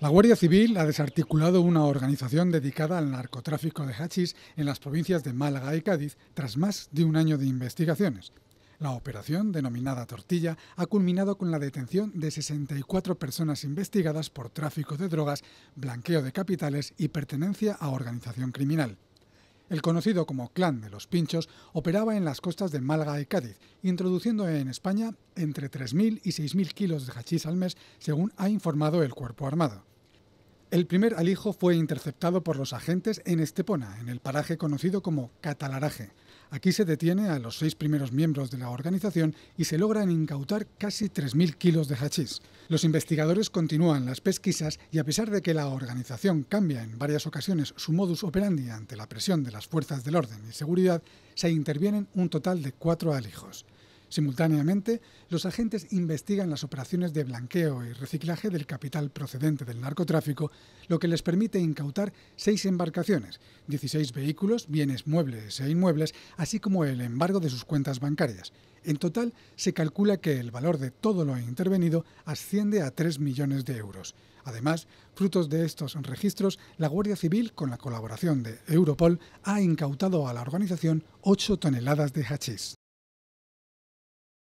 La Guardia Civil ha desarticulado una organización dedicada al narcotráfico de hachís en las provincias de Málaga y Cádiz tras más de un año de investigaciones. La operación, denominada Tortilla, ha culminado con la detención de 64 personas investigadas por tráfico de drogas, blanqueo de capitales y pertenencia a organización criminal. El conocido como Clan de los Pinchos operaba en las costas de Málaga y Cádiz, introduciendo en España entre 3.000 y 6.000 kilos de hachís al mes, según ha informado el Cuerpo Armado. El primer alijo fue interceptado por los agentes en Estepona, en el paraje conocido como Catalaraje. Aquí se detiene a los seis primeros miembros de la organización y se logran incautar casi 3.000 kilos de hachís. Los investigadores continúan las pesquisas y a pesar de que la organización cambia en varias ocasiones su modus operandi ante la presión de las fuerzas del orden y seguridad, se intervienen un total de cuatro alijos. Simultáneamente, los agentes investigan las operaciones de blanqueo y reciclaje del capital procedente del narcotráfico, lo que les permite incautar seis embarcaciones, 16 vehículos, bienes muebles e inmuebles, así como el embargo de sus cuentas bancarias. En total, se calcula que el valor de todo lo intervenido asciende a 3 millones de euros. Además, frutos de estos registros, la Guardia Civil, con la colaboración de Europol, ha incautado a la organización 8 toneladas de hachís.